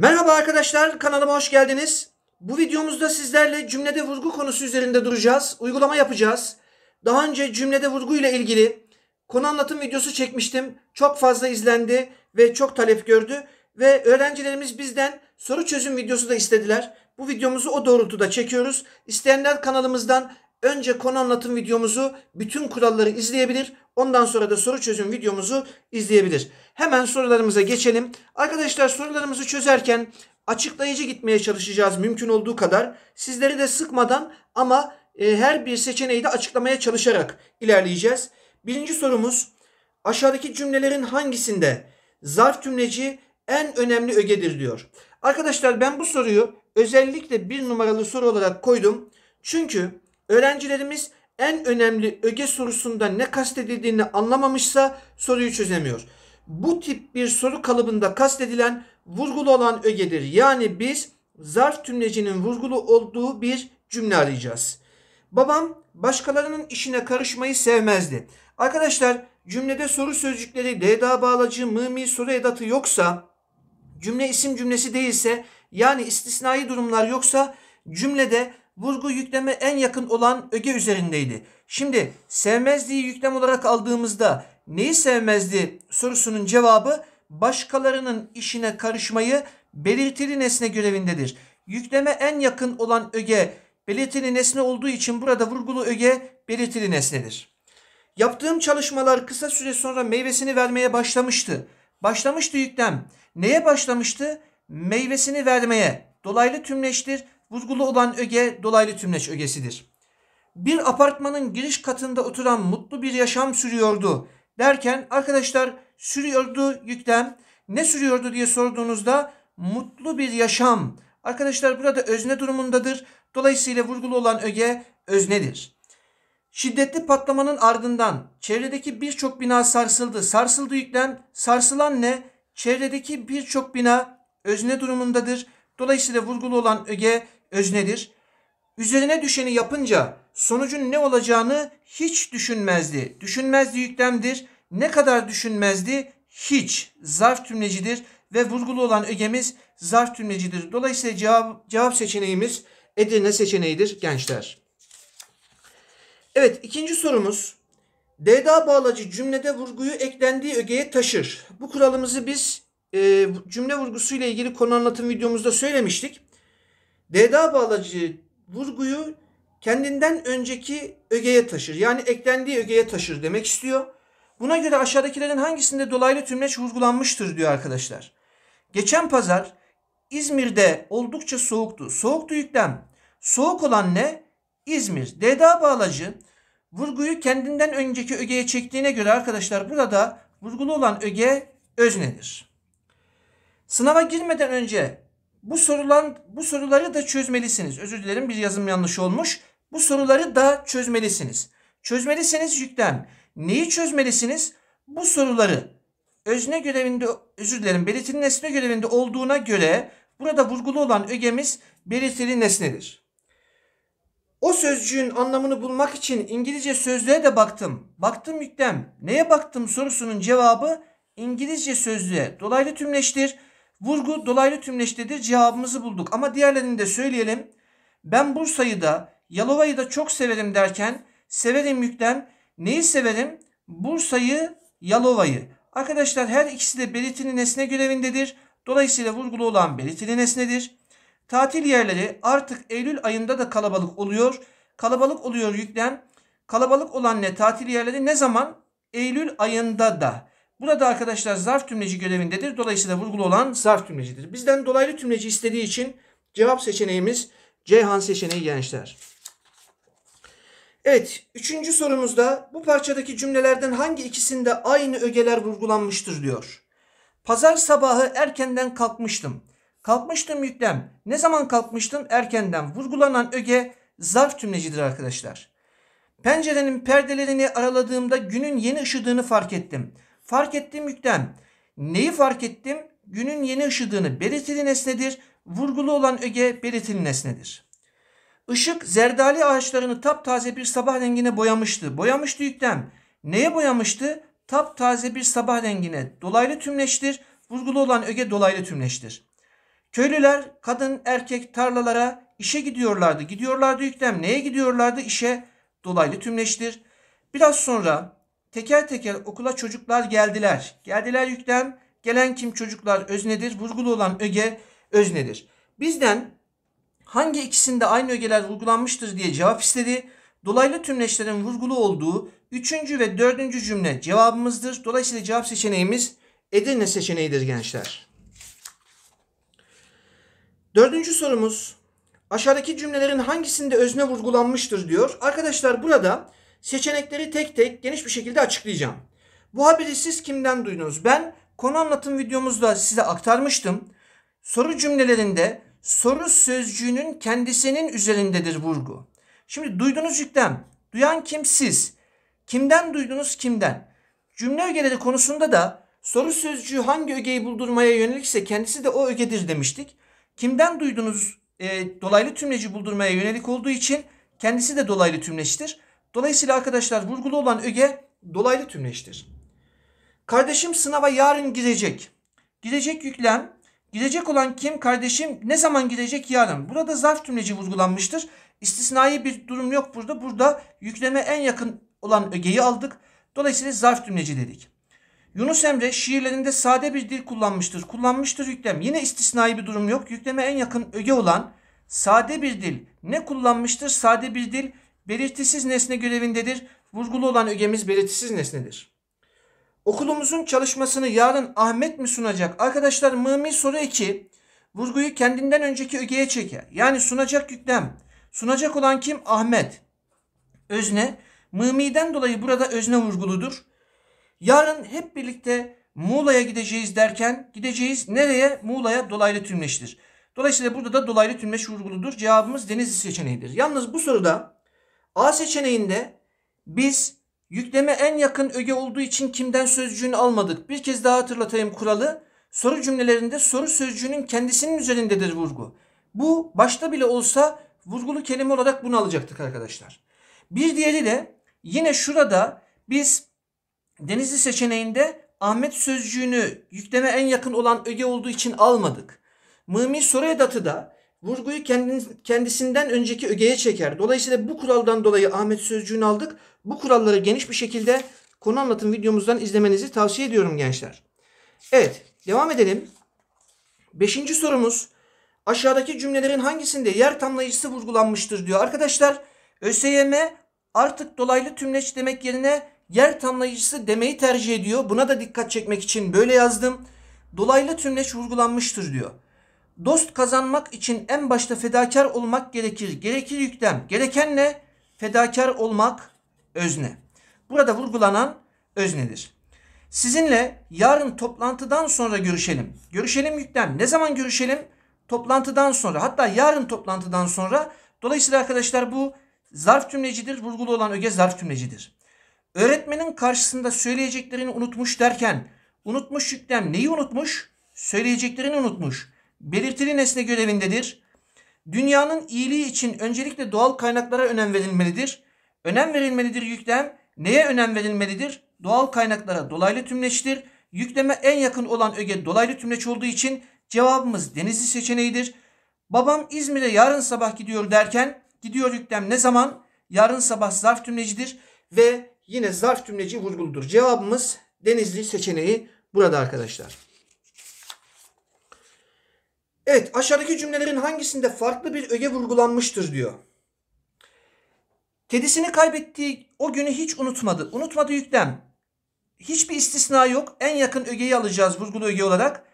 Merhaba arkadaşlar kanalıma hoş geldiniz. Bu videomuzda sizlerle cümlede vurgu konusu üzerinde duracağız. Uygulama yapacağız. Daha önce cümlede vurgu ile ilgili konu anlatım videosu çekmiştim. Çok fazla izlendi ve çok talep gördü. Ve öğrencilerimiz bizden soru çözüm videosu da istediler. Bu videomuzu o doğrultuda çekiyoruz. İsteyenler kanalımızdan önce konu anlatım videomuzu bütün kuralları izleyebilir. Ondan sonra da soru çözüm videomuzu izleyebilir. Hemen sorularımıza geçelim. Arkadaşlar sorularımızı çözerken açıklayıcı gitmeye çalışacağız mümkün olduğu kadar. Sizleri de sıkmadan ama e, her bir seçeneği de açıklamaya çalışarak ilerleyeceğiz. Birinci sorumuz aşağıdaki cümlelerin hangisinde zarf tümleci en önemli ögedir diyor. Arkadaşlar ben bu soruyu özellikle bir numaralı soru olarak koydum. Çünkü öğrencilerimiz en önemli öge sorusunda ne kastedildiğini anlamamışsa soruyu çözemiyor. Bu tip bir soru kalıbında kastedilen vurgulu olan ögedir. Yani biz zarf tümlecinin vurgulu olduğu bir cümle arayacağız. Babam başkalarının işine karışmayı sevmezdi. Arkadaşlar cümlede soru sözcükleri deda bağlacı, mımi soru edatı yoksa, cümle isim cümlesi değilse yani istisnai durumlar yoksa cümlede vurgu yükleme en yakın olan öge üzerindeydi. Şimdi sevmezliği yüklem olarak aldığımızda neyi sevmezdi sorusunun cevabı başkalarının işine karışmayı belirtili nesne görevindedir. Yükleme en yakın olan öge belirtili nesne olduğu için burada vurgulu öge belirtili nesnedir. Yaptığım çalışmalar kısa süre sonra meyvesini vermeye başlamıştı. Başlamıştı yüklem. Neye başlamıştı? Meyvesini vermeye. Dolaylı tümleştir Buzgulu olan öge dolaylı tümleç ögesidir. Bir apartmanın giriş katında oturan mutlu bir yaşam sürüyordu derken arkadaşlar sürüyordu yüklem. Ne sürüyordu diye sorduğunuzda mutlu bir yaşam. Arkadaşlar burada özne durumundadır. Dolayısıyla vurgulu olan öge öznedir. Şiddetli patlamanın ardından çevredeki birçok bina sarsıldı. Sarsıldı yüklem. Sarsılan ne? Çevredeki birçok bina özne durumundadır. Dolayısıyla vurgulu olan öge öznedir. Üzerine düşeni yapınca sonucun ne olacağını hiç düşünmezdi. Düşünmezdi yüklemdir. Ne kadar düşünmezdi? Hiç. Zarf tümlecidir ve vurgulu olan ögemiz zarf tümlecidir. Dolayısıyla cevap, cevap seçeneğimiz Edirne seçeneğidir gençler. Evet ikinci sorumuz. Deda bağlacı cümlede vurguyu eklendiği ögeye taşır. Bu kuralımızı biz e, cümle vurgusuyla ilgili konu anlatım videomuzda söylemiştik. DDA bağlacı vurguyu kendinden önceki ögeye taşır. Yani eklendiği ögeye taşır demek istiyor. Buna göre aşağıdakilerin hangisinde dolaylı tümleç vurgulanmıştır diyor arkadaşlar. Geçen pazar İzmir'de oldukça soğuktu. Soğuktu yüklem. Soğuk olan ne? İzmir. DDA bağlacı vurguyu kendinden önceki ögeye çektiğine göre arkadaşlar burada vurgulu olan öge öznedir. Sınava girmeden önce bu sorulan bu soruları da çözmelisiniz. Özür dilerim bir yazım yanlış olmuş. Bu soruları da çözmelisiniz. Çözmelisiniz yüklem. Neyi çözmelisiniz? Bu soruları özne görevinde özür dilerim belirtili nesne görevinde olduğuna göre burada vurgulu olan ögemiz belirtili nesnedir. O sözcüğün anlamını bulmak için İngilizce sözlüğe de baktım. Baktım yüklem. Neye baktım sorusunun cevabı İngilizce sözlüğe. Dolaylı tümleştir. Vurgu dolaylı tümleştedir cevabımızı bulduk. Ama diğerlerini de söyleyelim. Ben Bursa'yı da Yalova'yı da çok severim derken severim yüklem neyi severim? Bursa'yı Yalova'yı. Arkadaşlar her ikisi de belirtili nesne görevindedir. Dolayısıyla vurgulu olan belirtili nesnedir. Tatil yerleri artık Eylül ayında da kalabalık oluyor. Kalabalık oluyor yüklem. Kalabalık olan ne tatil yerleri ne zaman? Eylül ayında da. Burada arkadaşlar zarf tümleci görevindedir. Dolayısıyla vurgulu olan zarf tümlecidir. Bizden dolaylı tümleci istediği için cevap seçeneğimiz Ceyhan seçeneği gençler. Evet, üçüncü sorumuzda bu parçadaki cümlelerden hangi ikisinde aynı ögeler vurgulanmıştır diyor. Pazar sabahı erkenden kalkmıştım. Kalkmıştım yüklem. Ne zaman kalkmıştım? Erkenden. Vurgulanan öge zarf tümlecidir arkadaşlar. Pencerenin perdelerini araladığımda günün yeni ışıdığını fark ettim. Fark ettiğim yüklem, Neyi fark ettim? Günün yeni ışıdığını belirtili nesnedir. Vurgulu olan öge belirtili nesnedir. Işık zerdali ağaçlarını taptaze bir sabah rengine boyamıştı. Boyamıştı yüklem. Neye boyamıştı? Taptaze bir sabah rengine. Dolaylı tümleştir. Vurgulu olan öge dolaylı tümleştir. Köylüler kadın erkek tarlalara işe gidiyorlardı. Gidiyorlardı yüklem. Neye gidiyorlardı? İşe dolaylı tümleştir. Biraz sonra Teker teker okula çocuklar geldiler. Geldiler yükten gelen kim çocuklar öznedir. Vurgulu olan öge öznedir. Bizden hangi ikisinde aynı ögeler vurgulanmıştır diye cevap istedi. Dolaylı tümleşlerin vurgulu olduğu üçüncü ve dördüncü cümle cevabımızdır. Dolayısıyla cevap seçeneğimiz Edirne seçeneğidir gençler. Dördüncü sorumuz aşağıdaki cümlelerin hangisinde özne vurgulanmıştır diyor. Arkadaşlar burada Seçenekleri tek tek geniş bir şekilde açıklayacağım. Bu haberi siz kimden duydunuz? Ben konu anlatım videomuzda size aktarmıştım. Soru cümlelerinde soru sözcüğünün kendisinin üzerindedir vurgu. Şimdi duydunuz yüklem. Duyan kim siz? Kimden duydunuz kimden? Cümle ögeleri konusunda da soru sözcüğü hangi ögeyi buldurmaya yönelikse kendisi de o ögedir demiştik. Kimden duydunuz e, dolaylı tümleci buldurmaya yönelik olduğu için kendisi de dolaylı tümleçtir. Dolayısıyla arkadaşlar vurgulu olan öge dolaylı tümleştir. Kardeşim sınava yarın gidecek, gidecek yüklem. Gidecek olan kim? Kardeşim ne zaman gidecek? Yarın. Burada zarf tümleci vurgulanmıştır. İstisnai bir durum yok burada. Burada yükleme en yakın olan ögeyi aldık. Dolayısıyla zarf tümleci dedik. Yunus Emre şiirlerinde sade bir dil kullanmıştır. Kullanmıştır yüklem. Yine istisnai bir durum yok. Yükleme en yakın öge olan sade bir dil ne kullanmıştır? Sade bir dil belirtisiz nesne görevindedir. Vurgulu olan ögemiz belirtisiz nesnedir. Okulumuzun çalışmasını yarın Ahmet mi sunacak? Arkadaşlar mımi soru 2 vurguyu kendinden önceki ögeye çeker. Yani sunacak yüklem. Sunacak olan kim? Ahmet. Özne. Mımi'den dolayı burada özne vurguludur. Yarın hep birlikte Muğla'ya gideceğiz derken gideceğiz nereye? Muğla'ya dolaylı tümleştir. Dolayısıyla burada da dolaylı tümleş vurguludur. Cevabımız Denizli seçeneğidir. Yalnız bu soruda A seçeneğinde biz yükleme en yakın öge olduğu için kimden sözcüğünü almadık. Bir kez daha hatırlatayım kuralı. Soru cümlelerinde soru sözcüğünün kendisinin üzerindedir vurgu. Bu başta bile olsa vurgulu kelime olarak bunu alacaktık arkadaşlar. Bir diğeri de yine şurada biz Denizli seçeneğinde Ahmet sözcüğünü yükleme en yakın olan öge olduğu için almadık. Mımi Soredat'ı da vurguyu kendisinden önceki ögeye çeker. Dolayısıyla bu kuraldan dolayı Ahmet sözcüğünü aldık. Bu kuralları geniş bir şekilde konu anlatım videomuzdan izlemenizi tavsiye ediyorum gençler. Evet devam edelim. Beşinci sorumuz aşağıdaki cümlelerin hangisinde yer tamlayıcısı vurgulanmıştır diyor. Arkadaşlar ÖSYM artık dolaylı tümleç demek yerine yer tamlayıcısı demeyi tercih ediyor. Buna da dikkat çekmek için böyle yazdım. Dolaylı tümleç vurgulanmıştır diyor. Dost kazanmak için en başta fedakar olmak gerekir. Gerekir yüklem. Gereken ne? Fedakar olmak özne. Burada vurgulanan öznedir. Sizinle yarın toplantıdan sonra görüşelim. Görüşelim yüklem. Ne zaman görüşelim? Toplantıdan sonra. Hatta yarın toplantıdan sonra. Dolayısıyla arkadaşlar bu zarf cümlecidir. Vurgulu olan öge zarf cümlecidir. Öğretmenin karşısında söyleyeceklerini unutmuş derken unutmuş yüklem neyi unutmuş? Söyleyeceklerini unutmuş belirtili nesne görevindedir. Dünyanın iyiliği için öncelikle doğal kaynaklara önem verilmelidir. Önem verilmelidir yüklem neye önem verilmelidir? Doğal kaynaklara dolaylı tümleştir. Yükleme en yakın olan öge dolaylı tümleç olduğu için cevabımız denizli seçeneğidir. Babam İzmir'e yarın sabah gidiyor derken gidiyor yüklem ne zaman? Yarın sabah zarf tümlecidir ve yine zarf tümleci vurguludur. Cevabımız denizli seçeneği burada arkadaşlar. Evet aşağıdaki cümlelerin hangisinde farklı bir öge vurgulanmıştır diyor. Kedisini kaybettiği o günü hiç unutmadı. Unutmadı yüklem. Hiçbir istisna yok. En yakın ögeyi alacağız vurgulu öge olarak.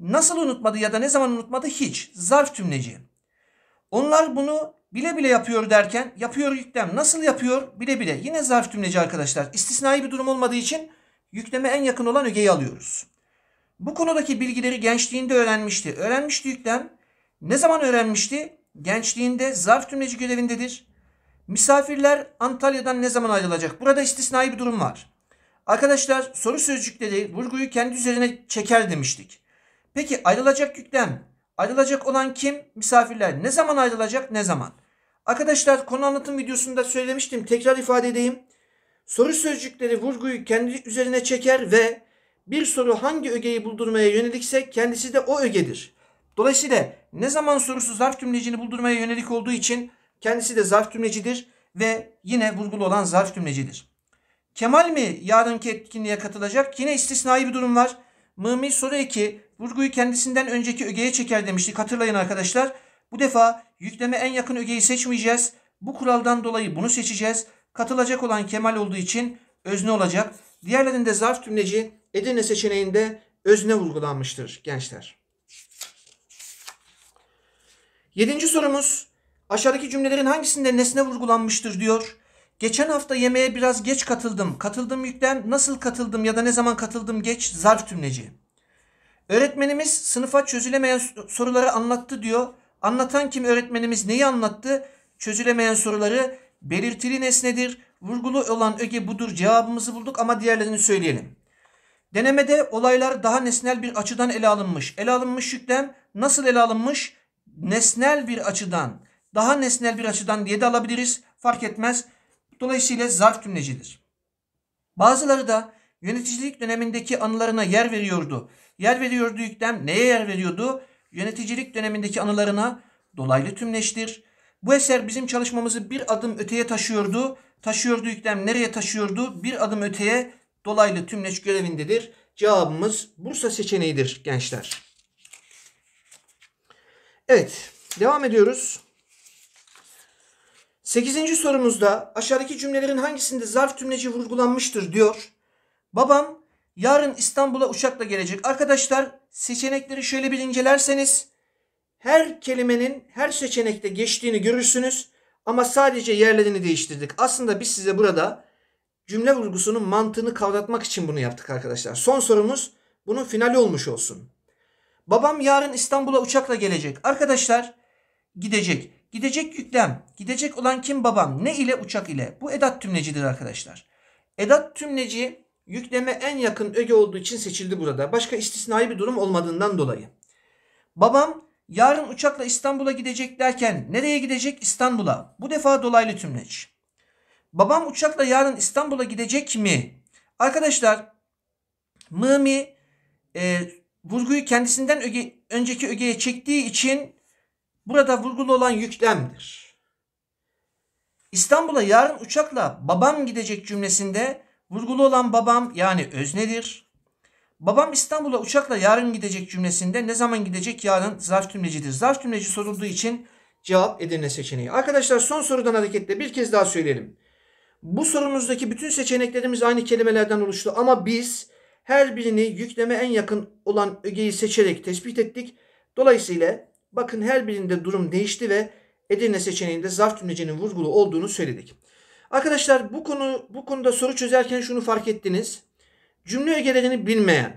Nasıl unutmadı ya da ne zaman unutmadı hiç. Zarf tümleci. Onlar bunu bile bile yapıyor derken yapıyor yüklem. Nasıl yapıyor bile bile. Yine zarf tümleci arkadaşlar. İstisnai bir durum olmadığı için yükleme en yakın olan ögeyi alıyoruz. Bu konudaki bilgileri gençliğinde öğrenmişti. Öğrenmişti yüklem. Ne zaman öğrenmişti? Gençliğinde zarf tümleci görevindedir. Misafirler Antalya'dan ne zaman ayrılacak? Burada istisnai bir durum var. Arkadaşlar soru sözcükleri vurguyu kendi üzerine çeker demiştik. Peki ayrılacak yüklem. Ayrılacak olan kim? Misafirler. Ne zaman ayrılacak? Ne zaman? Arkadaşlar konu anlatım videosunda söylemiştim. Tekrar ifade edeyim. Soru sözcükleri vurguyu kendi üzerine çeker ve bir soru hangi ögeyi buldurmaya yönelikse kendisi de o ögedir. Dolayısıyla ne zaman sorusu zarf cümlecini buldurmaya yönelik olduğu için kendisi de zarf cümlecidir ve yine vurgulu olan zarf cümlecidir. Kemal mi yarınki etkinliğe katılacak? Yine istisnai bir durum var. Mımi soru ki vurguyu kendisinden önceki ögeye çeker demiştik. Hatırlayın arkadaşlar. Bu defa yükleme en yakın ögeyi seçmeyeceğiz. Bu kuraldan dolayı bunu seçeceğiz. Katılacak olan Kemal olduğu için özne olacak. Diğerlerinde zarf cümleci Edirne seçeneğinde özne vurgulanmıştır gençler. Yedinci sorumuz aşağıdaki cümlelerin hangisinde nesne vurgulanmıştır diyor. Geçen hafta yemeğe biraz geç katıldım. Katıldım yüklem nasıl katıldım ya da ne zaman katıldım geç zarf cümleci. Öğretmenimiz sınıfa çözülemeyen soruları anlattı diyor. Anlatan kim öğretmenimiz neyi anlattı? Çözülemeyen soruları belirtili nesnedir. Vurgulu olan öge budur cevabımızı bulduk ama diğerlerini söyleyelim. Denemede olaylar daha nesnel bir açıdan ele alınmış. Ele alınmış yüklem nasıl ele alınmış? Nesnel bir açıdan. Daha nesnel bir açıdan diye de alabiliriz. Fark etmez. Dolayısıyla zarf cümlecidir. Bazıları da yöneticilik dönemindeki anılarına yer veriyordu. Yer veriyordu yüklem neye yer veriyordu? Yöneticilik dönemindeki anılarına dolaylı tümleştir bu eser bizim çalışmamızı bir adım öteye taşıyordu. Taşıyordu yüklem nereye taşıyordu? Bir adım öteye dolaylı tümleç görevindedir. Cevabımız Bursa seçeneğidir gençler. Evet devam ediyoruz. Sekizinci sorumuzda aşağıdaki cümlelerin hangisinde zarf tümleci vurgulanmıştır diyor. Babam yarın İstanbul'a uçakla gelecek. Arkadaşlar seçenekleri şöyle bir incelerseniz her kelimenin her seçenekte geçtiğini görürsünüz ama sadece yerlerini değiştirdik. Aslında biz size burada cümle vurgusunun mantığını kavratmak için bunu yaptık arkadaşlar. Son sorumuz bunun finali olmuş olsun. Babam yarın İstanbul'a uçakla gelecek. Arkadaşlar gidecek. Gidecek yüklem. Gidecek olan kim babam? Ne ile uçak ile? Bu edat tümlecidir arkadaşlar. Edat tümleci yükleme en yakın öge olduğu için seçildi burada. Başka istisnai bir durum olmadığından dolayı. Babam Yarın uçakla İstanbul'a gidecek derken nereye gidecek? İstanbul'a. Bu defa dolaylı tümleç. Babam uçakla yarın İstanbul'a gidecek mi? Arkadaşlar Mimi e, vurguyu kendisinden öge, önceki ögeye çektiği için burada vurgulu olan yüklemdir. İstanbul'a yarın uçakla babam gidecek cümlesinde vurgulu olan babam yani öznedir. Babam İstanbul'a uçakla yarın gidecek cümlesinde ne zaman gidecek yarın zarf cümlecidir. Zarf cümleci sorulduğu için cevap Edirne seçeneği. Arkadaşlar son sorudan hareketle bir kez daha söyleyelim. Bu sorumuzdaki bütün seçeneklerimiz aynı kelimelerden oluştu ama biz her birini yükleme en yakın olan ögeyi seçerek tespit ettik. Dolayısıyla bakın her birinde durum değişti ve Edirne seçeneğinde zarf cümlecinin vurgulu olduğunu söyledik. Arkadaşlar bu konu bu konuda soru çözerken şunu fark ettiniz. Cümle ögelerini bilmeyen,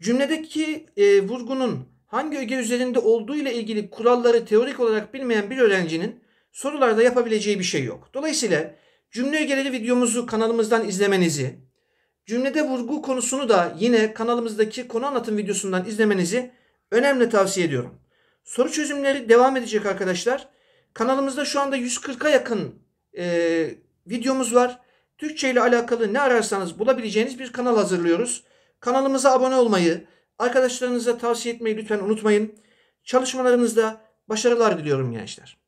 cümledeki e, vurgunun hangi öge üzerinde olduğu ile ilgili kuralları teorik olarak bilmeyen bir öğrencinin sorularda yapabileceği bir şey yok. Dolayısıyla cümle ögeleri videomuzu kanalımızdan izlemenizi, cümlede vurgu konusunu da yine kanalımızdaki konu anlatım videosundan izlemenizi önemli tavsiye ediyorum. Soru çözümleri devam edecek arkadaşlar. Kanalımızda şu anda 140'a yakın e, videomuz var. Türkçe ile alakalı ne ararsanız bulabileceğiniz bir kanal hazırlıyoruz. Kanalımıza abone olmayı, arkadaşlarınıza tavsiye etmeyi lütfen unutmayın. Çalışmalarınızda başarılar diliyorum gençler.